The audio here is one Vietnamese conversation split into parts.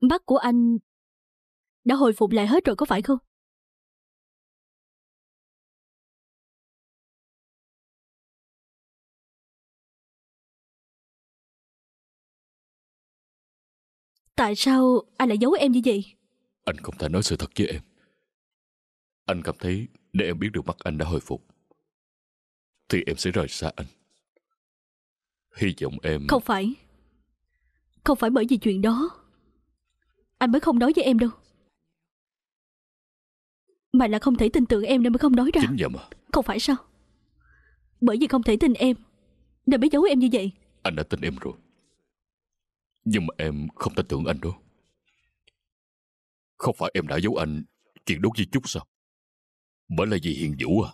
Mắt của anh đã hồi phục lại hết rồi có phải không? Tại sao anh lại giấu em như vậy? Anh không thể nói sự thật với em. Anh cảm thấy nếu em biết được mắt anh đã hồi phục, thì em sẽ rời xa anh. Hy vọng em... Không phải. Không phải bởi vì chuyện đó. Anh mới không nói với em đâu Mà là không thể tin tưởng em nên mới không nói ra Chính vậy mà Không phải sao Bởi vì không thể tin em Nên mới giấu em như vậy Anh đã tin em rồi Nhưng mà em không tin tưởng anh đâu Không phải em đã giấu anh Chuyện đốt di chút sao Bởi là vì Hiền Vũ à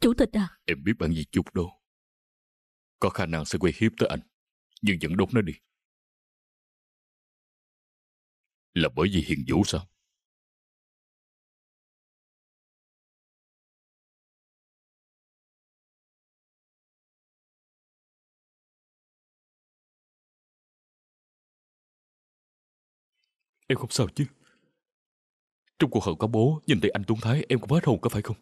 Chủ tịch à? Em biết bạn gì chút đâu Có khả năng sẽ quay hiếp tới anh, nhưng vẫn đốt nó đi. Là bởi vì hiền vũ sao? Em không sao chứ Trong cuộc họp có bố Nhìn thấy anh Tuấn Thái em cũng hết hồn có phải không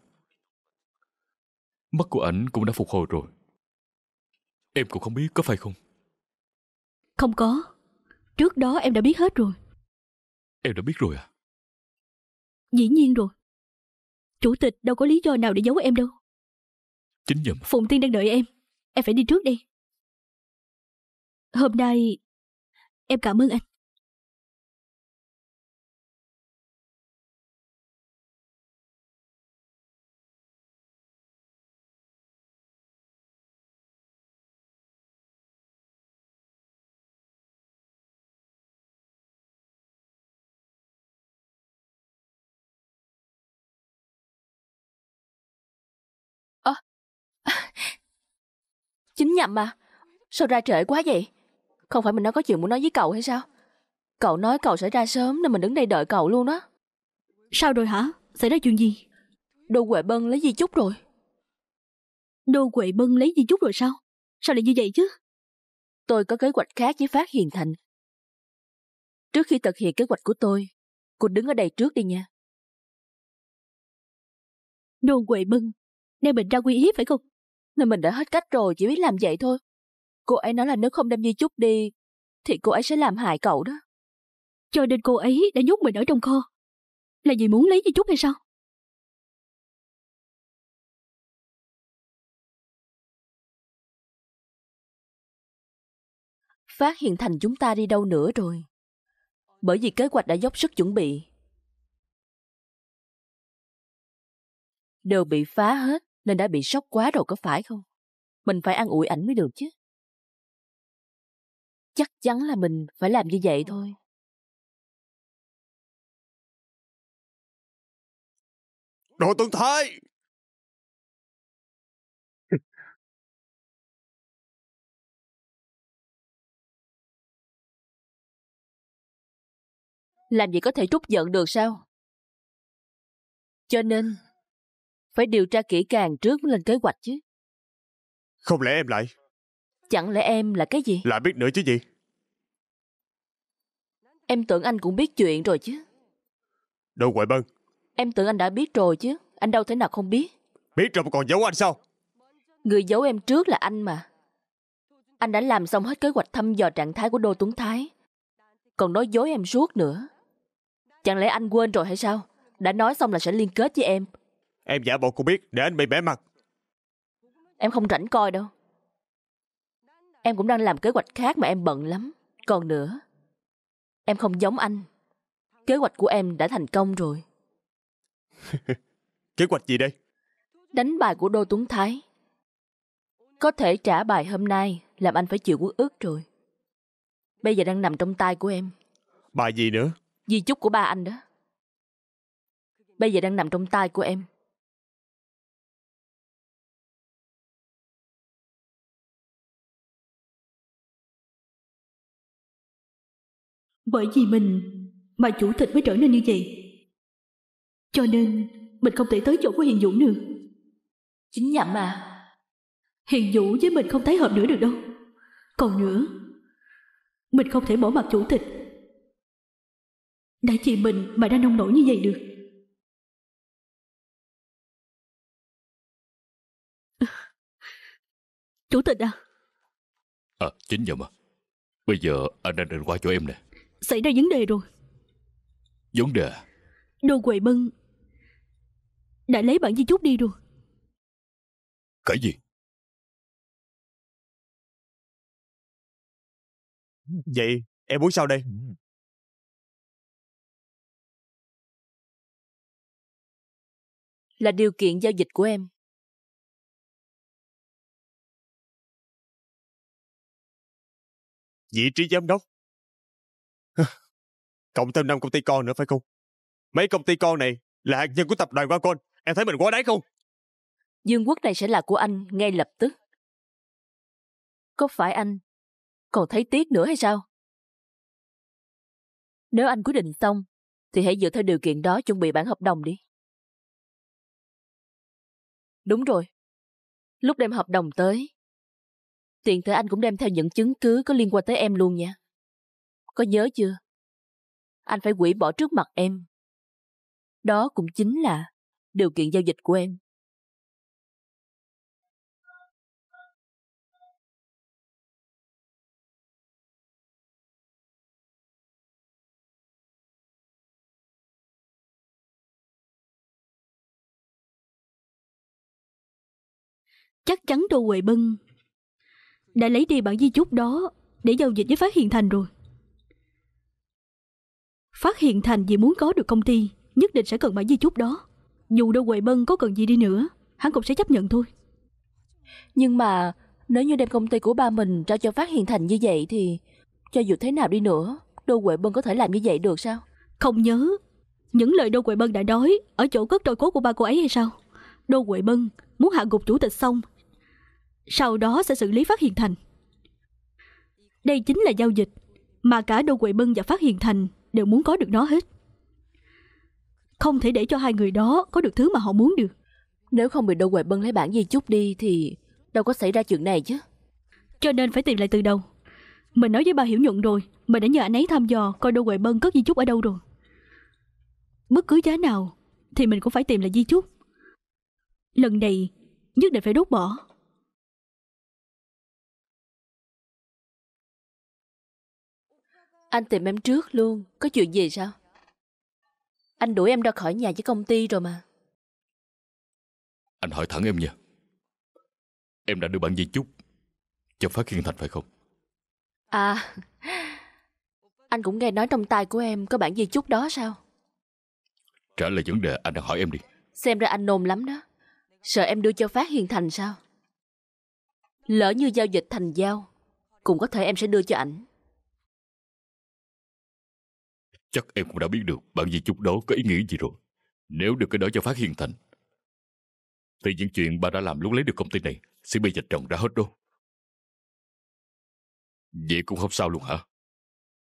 Mắt của ảnh cũng đã phục hồi rồi. Em cũng không biết có phải không? Không có. Trước đó em đã biết hết rồi. Em đã biết rồi à? Dĩ nhiên rồi. Chủ tịch đâu có lý do nào để giấu em đâu. Chính nhầm. Phụng Tiên đang đợi em. Em phải đi trước đi. Hôm nay, em cảm ơn anh. Chính nhầm mà. Sao ra trễ quá vậy? Không phải mình nói có chuyện muốn nói với cậu hay sao? Cậu nói cậu sẽ ra sớm nên mình đứng đây đợi cậu luôn đó. Sao rồi hả? Xảy ra chuyện gì? Đô Huệ Bân lấy gì chúc rồi. Đô Huệ Bân lấy gì chúc rồi sao? Sao lại như vậy chứ? Tôi có kế hoạch khác với Phát Hiền Thành. Trước khi thực hiện kế hoạch của tôi, cô đứng ở đây trước đi nha. Đô Huệ Bân, đem mình ra quy hiếp phải không? nên mình đã hết cách rồi, chỉ biết làm vậy thôi. Cô ấy nói là nếu không đem Di Trúc đi, thì cô ấy sẽ làm hại cậu đó. Cho nên cô ấy đã nhốt mình ở trong kho. Là vì muốn lấy Di Trúc hay sao? Phát hiện thành chúng ta đi đâu nữa rồi. Bởi vì kế hoạch đã dốc sức chuẩn bị. Đều bị phá hết nên đã bị sốc quá rồi có phải không? Mình phải ăn ủi ảnh mới được chứ. Chắc chắn là mình phải làm như vậy thôi. Đồ Tuấn Thái! làm gì có thể trút giận được sao? Cho nên, phải điều tra kỹ càng trước lên kế hoạch chứ. Không lẽ em lại? Chẳng lẽ em là cái gì? Lại biết nữa chứ gì? Em tưởng anh cũng biết chuyện rồi chứ. Đồ quậy bân. Em tưởng anh đã biết rồi chứ. Anh đâu thể nào không biết. Biết rồi mà còn giấu anh sao? Người giấu em trước là anh mà. Anh đã làm xong hết kế hoạch thăm dò trạng thái của Đô Tuấn Thái. Còn nói dối em suốt nữa. Chẳng lẽ anh quên rồi hay sao? Đã nói xong là sẽ liên kết với em. Em giả bộ cô biết để anh bị bẻ mặt. Em không rảnh coi đâu. Em cũng đang làm kế hoạch khác mà em bận lắm. Còn nữa, em không giống anh. Kế hoạch của em đã thành công rồi. kế hoạch gì đây? Đánh bài của Đô Tuấn Thái. Có thể trả bài hôm nay làm anh phải chịu quốc ước rồi. Bây giờ đang nằm trong tay của em. Bài gì nữa? Di chúc của ba anh đó. Bây giờ đang nằm trong tay của em. bởi vì mình mà chủ tịch mới trở nên như vậy. Cho nên mình không thể tới chỗ của Hiền Vũ nữa. Chính nhậm à, Hiền Vũ với mình không thấy hợp nữa được đâu. Còn nữa, mình không thể bỏ mặt chủ tịch. Đã chỉ mình mà đang nông nổi như vậy được. Chủ tịch à? À, chính nhậm à. Bây giờ anh đang định qua chỗ em nè. Xảy ra vấn đề rồi Vấn đề à? Đô Huệ Bân Đã lấy bản di chúc đi rồi Cái gì Vậy em muốn sao đây Là điều kiện giao dịch của em Vị trí giám đốc Cộng thêm năm công ty con nữa phải không? Mấy công ty con này là hạt nhân của tập đoàn Qualcomm. Em thấy mình quá đáng không? Dương quốc này sẽ là của anh ngay lập tức. Có phải anh còn thấy tiếc nữa hay sao? Nếu anh quyết định xong, thì hãy dựa theo điều kiện đó chuẩn bị bản hợp đồng đi. Đúng rồi. Lúc đem hợp đồng tới, tiện thể anh cũng đem theo những chứng cứ có liên quan tới em luôn nha. Có nhớ chưa? Anh phải quỷ bỏ trước mặt em. Đó cũng chính là điều kiện giao dịch của em. chắc chắn Tô Huệ Bân đã lấy đi bản di chúc đó để giao dịch với Phát hiền Thành rồi. Phát hiện Thành vì muốn có được công ty Nhất định sẽ cần bản di chúc đó Dù đâu Huệ Bân có cần gì đi nữa Hắn cũng sẽ chấp nhận thôi Nhưng mà nếu như đem công ty của ba mình Trao cho Phát hiện Thành như vậy thì Cho dù thế nào đi nữa Đô Huệ Bân có thể làm như vậy được sao Không nhớ Những lời Đô Huệ Bân đã nói Ở chỗ cất trôi cốt của ba cô ấy hay sao Đô Huệ Bân muốn hạ gục chủ tịch xong Sau đó sẽ xử lý Phát hiện Thành Đây chính là giao dịch Mà cả Đô Huệ Bân và Phát hiện Thành đều muốn có được nó hết. Không thể để cho hai người đó có được thứ mà họ muốn được. Nếu không bị Đô Huệ Bân lấy bản di chúc đi thì đâu có xảy ra chuyện này chứ. Cho nên phải tìm lại từ đầu. Mình nói với bà Hiểu Nhuận rồi, mình đã nhờ anh ấy thăm dò coi Đô Huệ Bân cất di chúc ở đâu rồi. Bất cứ giá nào thì mình cũng phải tìm lại di chúc. Lần này nhất định phải đốt bỏ. Anh tìm em trước luôn, có chuyện gì sao? Anh đuổi em ra khỏi nhà với công ty rồi mà. Anh hỏi thẳng em nha. Em đã đưa bản di chúc cho Phát Khiên Thành phải không? À, anh cũng nghe nói trong tay của em có bản di chúc đó sao? Trả lời vấn đề anh đang hỏi em đi. Xem ra anh nôn lắm đó. Sợ em đưa cho Phát Hiền Thành sao? Lỡ như giao dịch thành giao, cũng có thể em sẽ đưa cho ảnh. Chắc em cũng đã biết được bạn dì chúng đó có ý nghĩa gì rồi. Nếu được cái đó cho phát hiện thành, thì những chuyện bà đã làm lúc lấy được công ty này sẽ bị dạch trần ra hết đâu. Vậy cũng không sao luôn hả?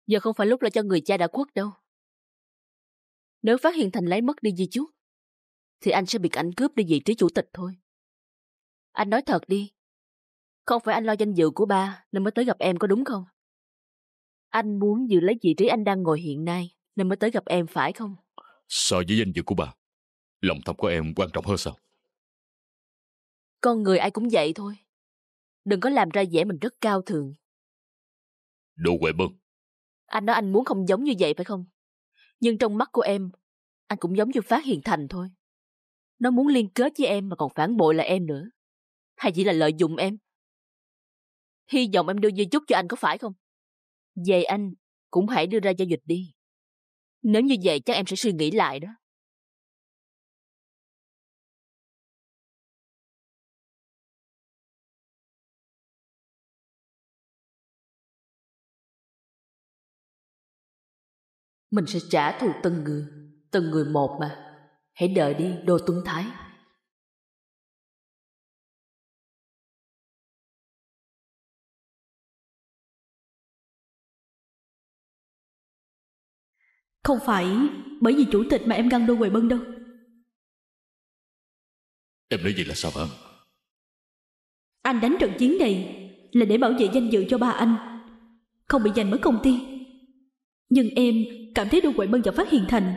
Giờ không phải lúc là cho người cha đã khuất đâu. Nếu phát hiện Thành lấy mất đi di chú, thì anh sẽ bị ảnh cướp đi vị trí chủ tịch thôi. Anh nói thật đi. Không phải anh lo danh dự của ba nên mới tới gặp em có đúng không? Anh muốn giữ lấy vị trí anh đang ngồi hiện nay nên mới tới gặp em phải không? So với danh dự của bà, lòng thầm của em quan trọng hơn sao? Con người ai cũng vậy thôi. Đừng có làm ra vẻ mình rất cao thượng. Đồ quệ bơn. Anh nói anh muốn không giống như vậy phải không? Nhưng trong mắt của em, anh cũng giống như Phát Hiền Thành thôi. Nó muốn liên kết với em mà còn phản bội là em nữa. Hay chỉ là lợi dụng em? Hy vọng em đưa di chúc cho anh có phải không? Về anh, cũng hãy đưa ra giao dịch đi. Nếu như vậy chắc em sẽ suy nghĩ lại đó. Mình sẽ trả thù từng người, từng người một mà. Hãy đợi đi, Đô Tuấn Thái. Không phải bởi vì chủ tịch mà em găng đôi Huệ Bân đâu Em nói gì là sao hả Anh đánh trận chiến này Là để bảo vệ danh dự cho ba anh Không bị giành mất công ty Nhưng em cảm thấy đôi Huệ Bân và Phát Hiền Thành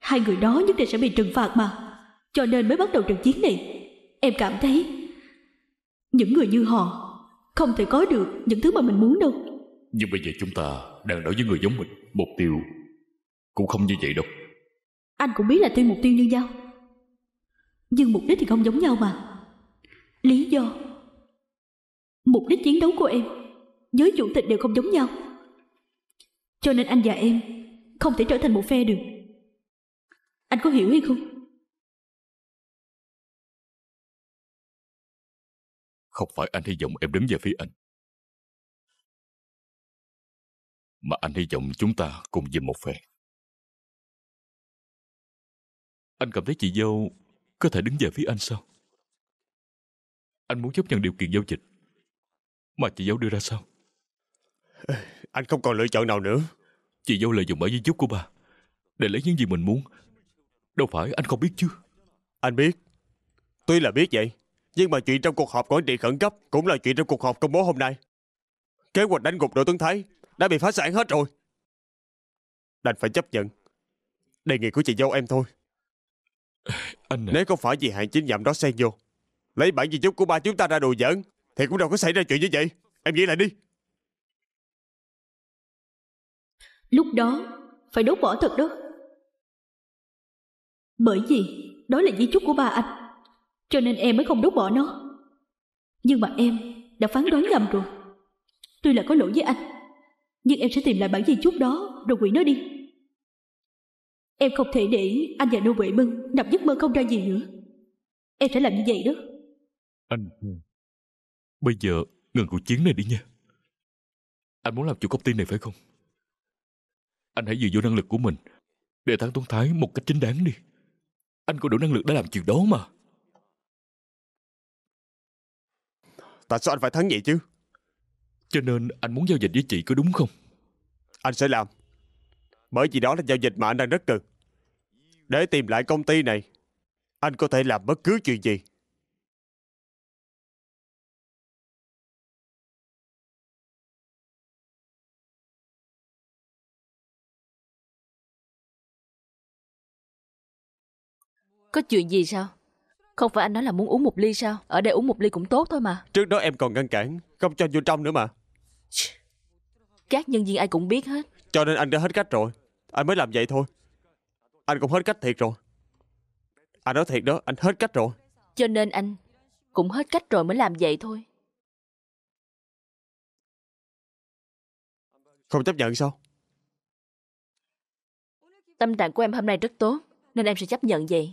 Hai người đó nhất định sẽ bị trừng phạt mà Cho nên mới bắt đầu trận chiến này Em cảm thấy Những người như họ Không thể có được những thứ mà mình muốn đâu Nhưng bây giờ chúng ta đang nói với người giống mình Mục tiêu cũng không như vậy đâu Anh cũng biết là tiêu mục tiêu như nhau Nhưng mục đích thì không giống nhau mà Lý do Mục đích chiến đấu của em Giới chủ tịch đều không giống nhau Cho nên anh và em Không thể trở thành một phe được Anh có hiểu hay không Không phải anh hy vọng em đứng về phía anh Mà anh hy vọng chúng ta cùng về một phe Anh cảm thấy chị dâu có thể đứng về phía anh sao? Anh muốn chấp nhận điều kiện giao dịch mà chị dâu đưa ra sao? Anh không còn lựa chọn nào nữa. Chị dâu lợi dụng ở di chúc của bà để lấy những gì mình muốn. Đâu phải anh không biết chứ? Anh biết. Tuy là biết vậy, nhưng mà chuyện trong cuộc họp quản trị khẩn cấp cũng là chuyện trong cuộc họp công bố hôm nay. Kế hoạch đánh gục đội Tuấn Thái đã bị phá sản hết rồi. Đành phải chấp nhận đề nghị của chị dâu em thôi. Anh à. Nếu không phải vì hàng chính nhậm đó xen vô Lấy bản di chúc của ba chúng ta ra đồ giỡn Thì cũng đâu có xảy ra chuyện như vậy Em nghĩ lại đi Lúc đó Phải đốt bỏ thật đó Bởi vì Đó là di chúc của ba anh Cho nên em mới không đốt bỏ nó Nhưng mà em đã phán đoán nhầm rồi Tuy là có lỗi với anh Nhưng em sẽ tìm lại bản di chúc đó Rồi quỷ nó đi Em không thể để anh và Đô Bệ Mân đập giấc mơ không ra gì nữa. Em sẽ làm như vậy đó. Anh, bây giờ ngừng cuộc chiến này đi nha. Anh muốn làm chủ công ty này phải không? Anh hãy dựa vô năng lực của mình để thắng Tuấn Thái một cách chính đáng đi. Anh có đủ năng lực để làm chuyện đó mà. Tại sao anh phải thắng vậy chứ? Cho nên anh muốn giao dịch với chị có đúng không? Anh sẽ làm. Bởi vì đó là giao dịch mà anh đang rất cần. Để tìm lại công ty này, anh có thể làm bất cứ chuyện gì. Có chuyện gì sao? Không phải anh nói là muốn uống một ly sao? Ở đây uống một ly cũng tốt thôi mà. Trước đó em còn ngăn cản, không cho vô trong nữa mà. Các nhân viên ai cũng biết hết. Cho nên anh đã hết cách rồi. Anh mới làm vậy thôi Anh cũng hết cách thiệt rồi Anh nói thiệt đó, anh hết cách rồi Cho nên anh cũng hết cách rồi mới làm vậy thôi Không chấp nhận sao Tâm trạng của em hôm nay rất tốt Nên em sẽ chấp nhận vậy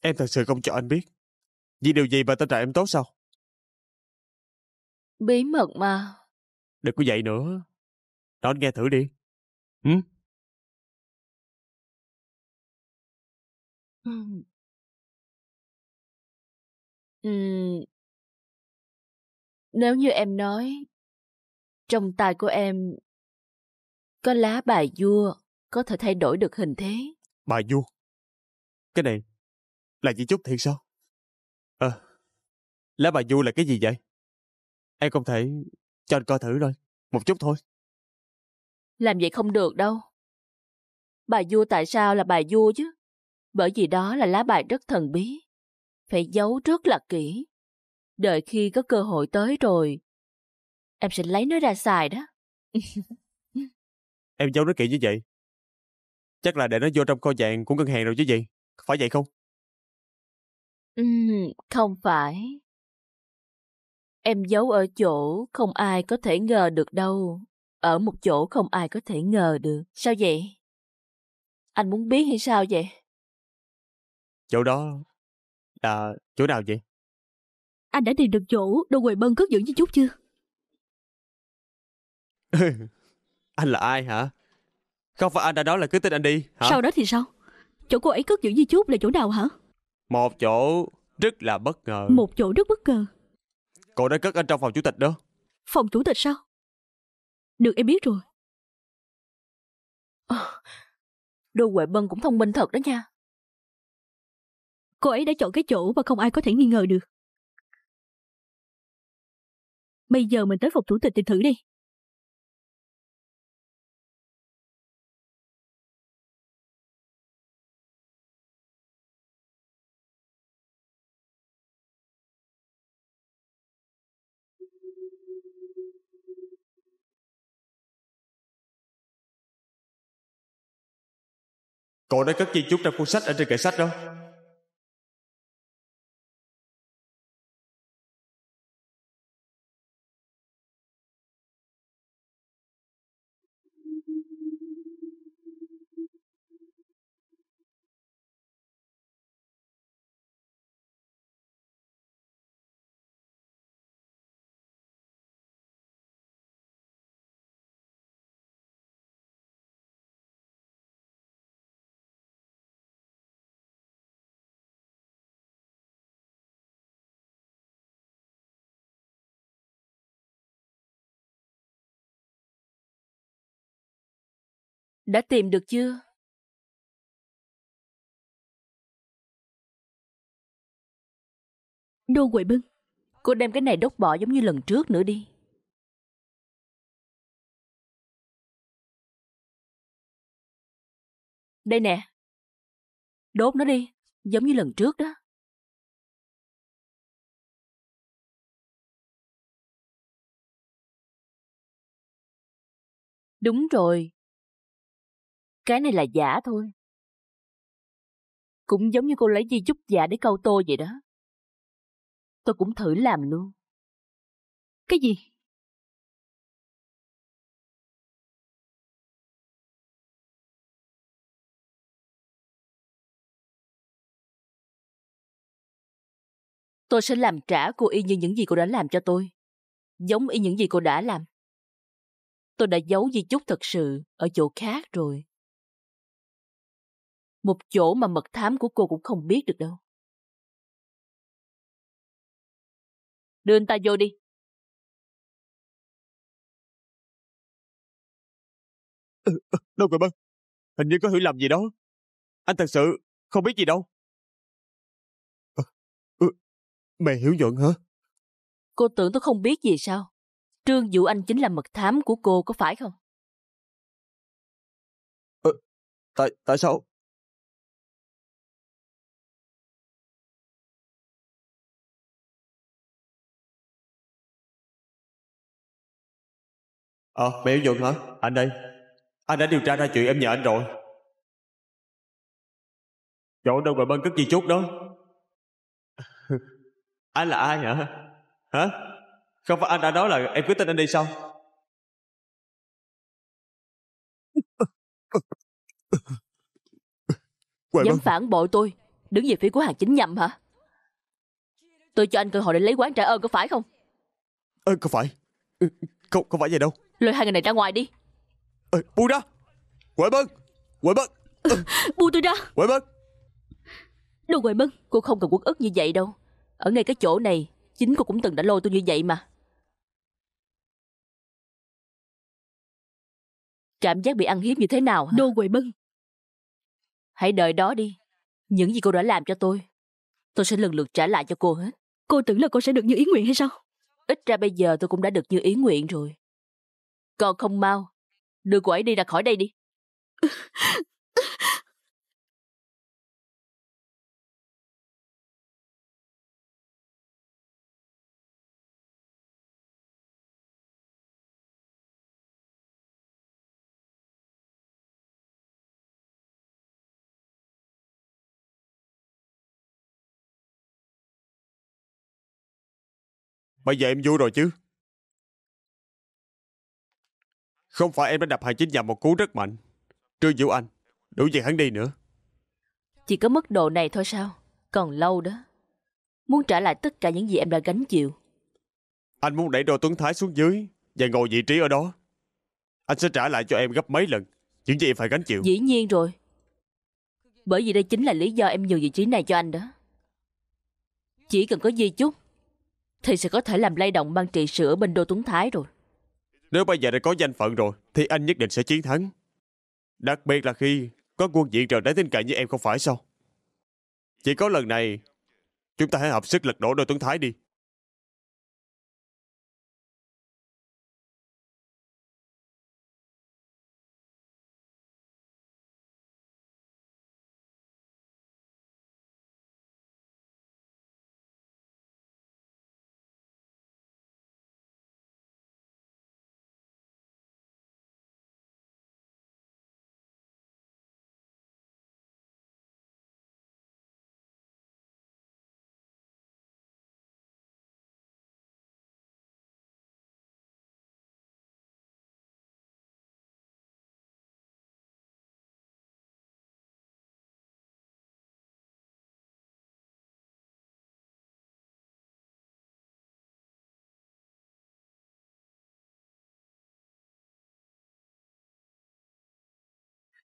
Em thật sự không cho anh biết Vì điều gì mà tâm trạng em tốt sao Bí mật mà. Đừng có vậy nữa. Nói nghe thử đi. Ừ? Ừ. Nếu như em nói, trong tay của em có lá bài vua có thể thay đổi được hình thế. Bài vua? Cái này là chỉ chút thiệt sao? à, lá bài vua là cái gì vậy? Em không thể cho anh coi thử rồi. Một chút thôi. Làm vậy không được đâu. Bài vua tại sao là bài vua chứ? Bởi vì đó là lá bài rất thần bí. Phải giấu rất là kỹ. Đợi khi có cơ hội tới rồi, em sẽ lấy nó ra xài đó. em giấu nó kỹ như vậy. Chắc là để nó vô trong kho vàng của ngân hàng rồi chứ gì? Phải vậy không? Ừ, không phải. Em giấu ở chỗ không ai có thể ngờ được đâu. Ở một chỗ không ai có thể ngờ được. Sao vậy? Anh muốn biết hay sao vậy? Chỗ đó... À, chỗ nào vậy? Anh đã tìm được chỗ đồ quầy bân cất giữ với chút chưa? anh là ai hả? Không phải anh đã nói là cứ tin anh đi hả? Sau đó thì sao? Chỗ cô ấy cất giữ di chúc là chỗ nào hả? Một chỗ rất là bất ngờ Một chỗ rất bất ngờ Cậu đã cất anh trong phòng chủ tịch đó Phòng chủ tịch sao Được em biết rồi à, ờ, Đô Huệ Bân cũng thông minh thật đó nha Cô ấy đã chọn cái chỗ mà không ai có thể nghi ngờ được Bây giờ mình tới phòng chủ tịch tìm thử đi Cậu đã cất di chúc trong cuốn sách ở trên kệ sách đó Đã tìm được chưa? Đô Quệ Bưng, cô đem cái này đốt bỏ giống như lần trước nữa đi. Đây nè, đốt nó đi, giống như lần trước đó. Đúng rồi, cái này là giả thôi. Cũng giống như cô lấy di chúc giả để câu tôi vậy đó. Tôi cũng thử làm luôn. Cái gì? Tôi sẽ làm trả cô y như những gì cô đã làm cho tôi. Giống y những gì cô đã làm. Tôi đã giấu di chúc thật sự ở chỗ khác rồi một chỗ mà mật thám của cô cũng không biết được đâu. Đưa anh ta vô đi. Ờ, ờ, đâu rồi băng Hình như có hiểu lầm gì đó. Anh thật sự không biết gì đâu. Ờ, ừ, mày hiểu nhuận hả? Cô tưởng tôi không biết gì sao? Trương vũ Anh chính là mật thám của cô có phải không? Ờ, tại tại sao Ờ, mẹ Nhuận hả? Anh đây. Anh đã điều tra ra chuyện em nhờ anh rồi. Chỗ đâu mà bên cất gì chút đó? anh là ai hả? Hả? Không phải anh đã nói là em cứ tin anh đi sao? Quang Dám phản bội tôi Đứng về phía của hàng chính nhầm hả Tôi cho anh cơ hội để lấy quán trả ơn có phải không à, Không phải Không, không phải vậy đâu Lôi hai người này ra ngoài đi Ê, Buông ra Quậy bưng Quậy bưng Buông tôi ra Quậy bưng Đồ quậy bưng Cô không cần quất ức như vậy đâu Ở ngay cái chỗ này Chính cô cũng từng đã lôi tôi như vậy mà Cảm giác bị ăn hiếp như thế nào hả? Đồ quậy bưng Hãy đợi đó đi Những gì cô đã làm cho tôi Tôi sẽ lần lượt trả lại cho cô hết Cô tưởng là cô sẽ được như ý nguyện hay sao? Ít ra bây giờ tôi cũng đã được như ý nguyện rồi còn không mau. Đưa cô ấy đi ra khỏi đây đi. Bây giờ em vui rồi chứ Không phải em đã đập Hàng Chính Nhậm một cú rất mạnh. Trưa Vũ Anh, đủ gì hắn đi nữa. Chỉ có mức độ này thôi sao? Còn lâu đó. Muốn trả lại tất cả những gì em đã gánh chịu. Anh muốn đẩy Đô Tuấn Thái xuống dưới và ngồi vị trí ở đó. Anh sẽ trả lại cho em gấp mấy lần những gì em phải gánh chịu. Dĩ nhiên rồi. Bởi vì đây chính là lý do em nhường vị trí này cho anh đó. Chỉ cần có di chút, thì sẽ có thể làm lay động băng trị sự ở bên Đô Tuấn Thái rồi. Nếu bây giờ đã có danh phận rồi, thì anh nhất định sẽ chiến thắng. Đặc biệt là khi có quân diện trời đáng tin cậy như em không phải sao? Chỉ có lần này, chúng ta hãy hợp sức lật đổ đôi Tuấn Thái đi.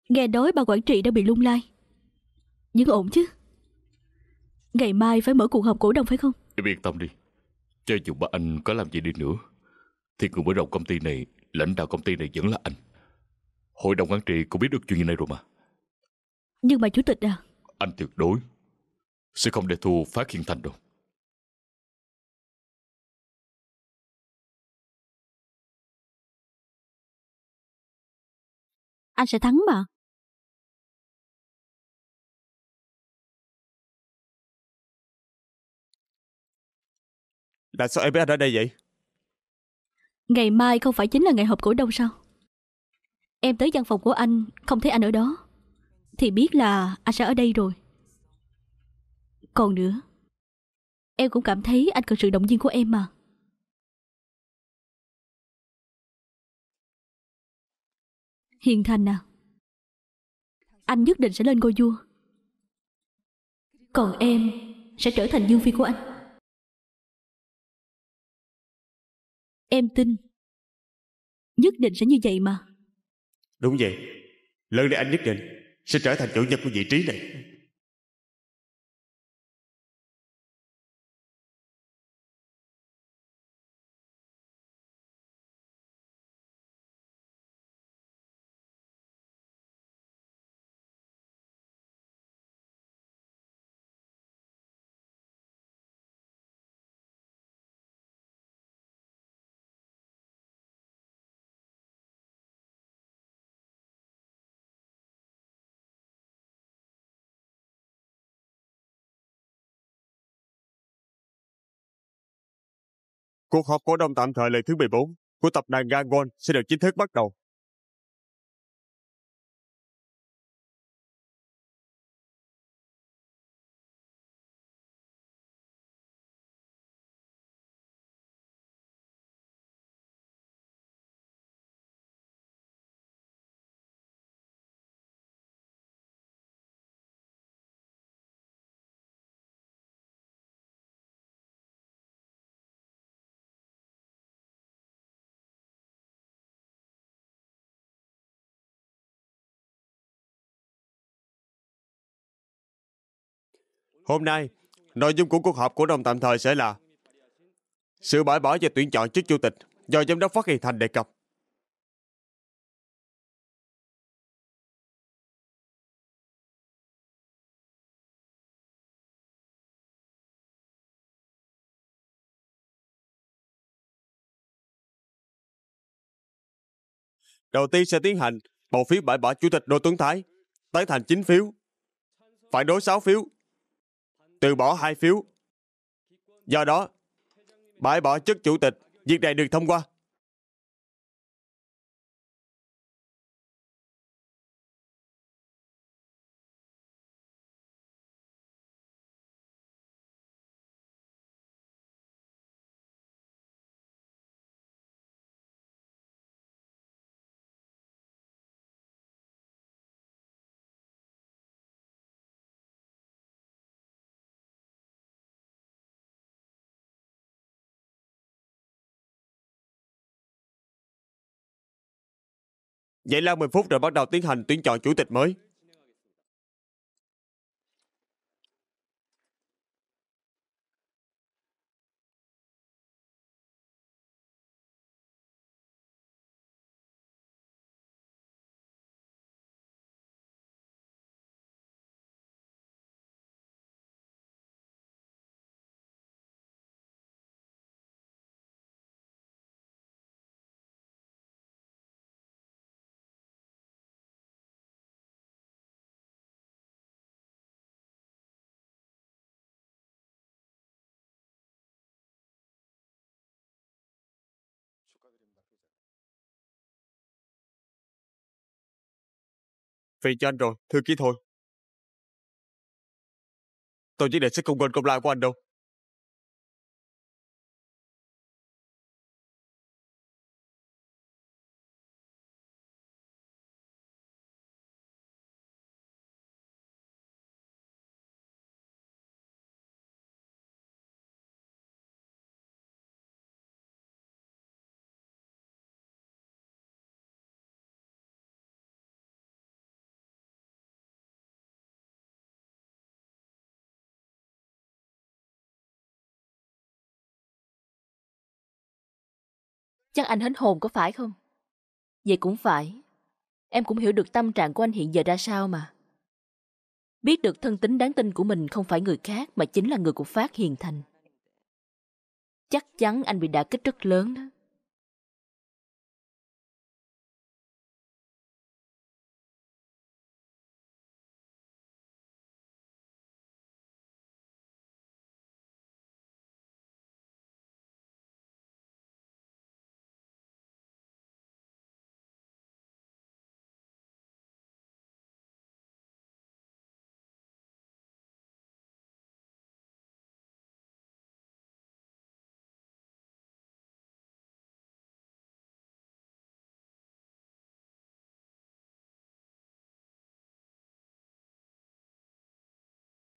Nghe nói bà quản trị đã bị lung lai Nhưng ổn chứ Ngày mai phải mở cuộc họp cổ đông phải không Em yên tâm đi Cho dù bà anh có làm gì đi nữa Thì người mở đầu công ty này Lãnh đạo công ty này vẫn là anh Hội đồng quản trị cũng biết được chuyện này rồi mà Nhưng mà chủ tịch à Anh tuyệt đối Sẽ không để thua phát hiện thành đâu Anh sẽ thắng mà Là sao em biết anh ở đây vậy? Ngày mai không phải chính là ngày họp cổ đông sao? Em tới văn phòng của anh, không thấy anh ở đó. Thì biết là anh sẽ ở đây rồi. Còn nữa, em cũng cảm thấy anh cần sự động viên của em mà. Hiền Thành à, anh nhất định sẽ lên ngôi vua. Còn em sẽ trở thành dương phi của anh. Em tin. Nhất định sẽ như vậy mà. Đúng vậy. lớn lên anh nhất định sẽ trở thành chủ nhân của vị trí này. Cuộc họp cổ đông tạm thời lần thứ 14 của tập đoàn Gangon sẽ được chính thức bắt đầu. Hôm nay, nội dung của cuộc họp của đồng tạm thời sẽ là sự bãi bỏ và tuyển chọn chức chủ tịch do giám đốc phát hiện thành đề cập. Đầu tiên sẽ tiến hành bầu phiếu bãi bỏ Chủ tịch Đô Tuấn Thái, tán thành 9 phiếu, phản đối 6 phiếu, từ bỏ hai phiếu. Do đó, bãi bỏ chức chủ tịch, việc này được thông qua. Vậy là 10 phút rồi bắt đầu tiến hành tuyển chọn chủ tịch mới. về cho anh rồi, thư ký thôi. Tôi chỉ để sức công quên công lao của anh đâu. Chắc anh hến hồn có phải không? Vậy cũng phải. Em cũng hiểu được tâm trạng của anh hiện giờ ra sao mà. Biết được thân tính đáng tin của mình không phải người khác mà chính là người của Phát Hiền Thành. Chắc chắn anh bị đả kích rất lớn đó.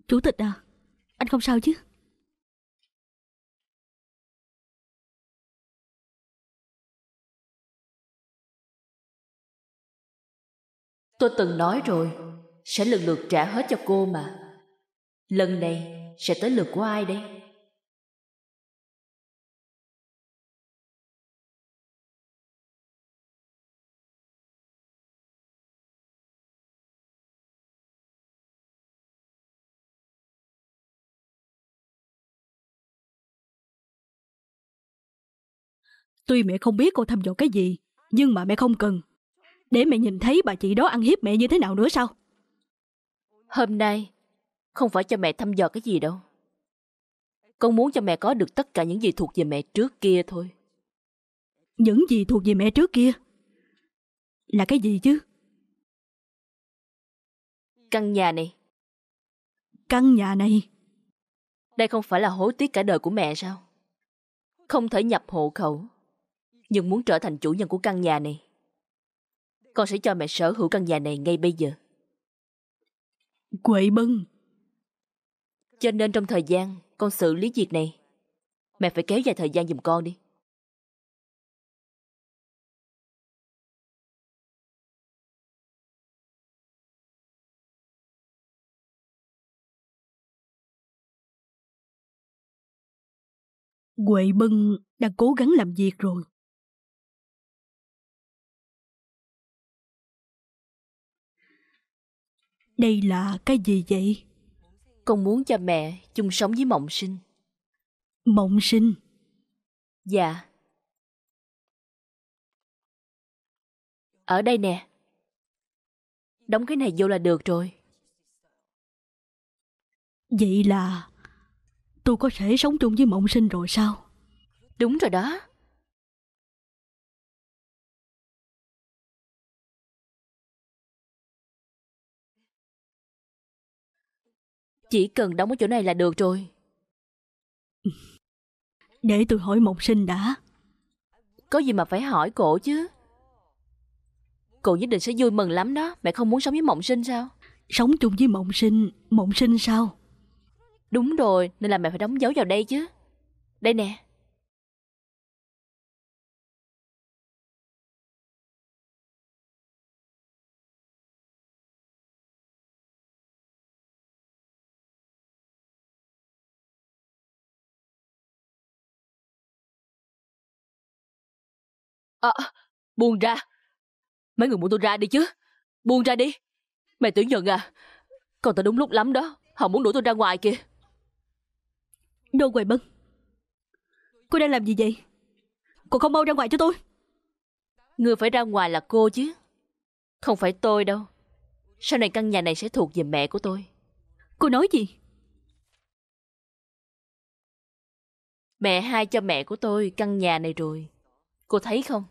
Chủ tịch à Anh không sao chứ Tôi từng nói rồi Sẽ lần lượt trả hết cho cô mà Lần này sẽ tới lượt của ai đây Tuy mẹ không biết cô thăm dò cái gì, nhưng mà mẹ không cần. Để mẹ nhìn thấy bà chị đó ăn hiếp mẹ như thế nào nữa sao? Hôm nay, không phải cho mẹ thăm dò cái gì đâu. Con muốn cho mẹ có được tất cả những gì thuộc về mẹ trước kia thôi. Những gì thuộc về mẹ trước kia? Là cái gì chứ? Căn nhà này. Căn nhà này? Đây không phải là hối tiếc cả đời của mẹ sao? Không thể nhập hộ khẩu nhưng muốn trở thành chủ nhân của căn nhà này. Con sẽ cho mẹ sở hữu căn nhà này ngay bây giờ. Quậy bưng. Cho nên trong thời gian con xử lý việc này, mẹ phải kéo dài thời gian giùm con đi. Huệ Bân đang cố gắng làm việc rồi. Đây là cái gì vậy? Con muốn cho mẹ chung sống với mộng sinh. Mộng sinh? Dạ. Ở đây nè. Đóng cái này vô là được rồi. Vậy là tôi có thể sống chung với mộng sinh rồi sao? Đúng rồi đó. Chỉ cần đóng ở chỗ này là được rồi Để tôi hỏi Mộng Sinh đã Có gì mà phải hỏi cổ chứ Cô nhất định sẽ vui mừng lắm đó Mẹ không muốn sống với Mộng Sinh sao Sống chung với Mộng Sinh Mộng Sinh sao Đúng rồi Nên là mẹ phải đóng dấu vào đây chứ Đây nè À, buông ra. Mấy người muốn tôi ra đi chứ. Buông ra đi. Mày tưởng nhận à? Còn tao đúng lúc lắm đó. Họ muốn đuổi tôi ra ngoài kìa. Đô Hoài Bân. Cô đang làm gì vậy? Cô không mau ra ngoài cho tôi. Người phải ra ngoài là cô chứ. Không phải tôi đâu. Sau này căn nhà này sẽ thuộc về mẹ của tôi. Cô nói gì? Mẹ hai cho mẹ của tôi căn nhà này rồi. Cô thấy không?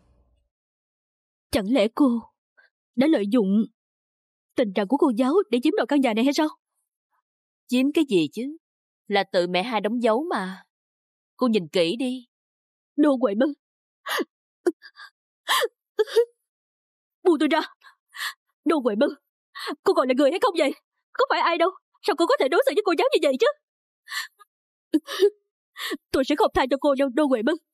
Chẳng lẽ cô đã lợi dụng tình trạng của cô giáo để chiếm đoạt căn nhà này hay sao? Chiếm cái gì chứ? Là tự mẹ hai đóng dấu mà. Cô nhìn kỹ đi. Đồ quậy bưng. Buông tôi ra. Đồ quậy bưng. Cô gọi là người hay không vậy? Có phải ai đâu. Sao cô có thể đối xử với cô giáo như vậy chứ? Tôi sẽ không tha cho cô đâu, Đô Huệ bưng.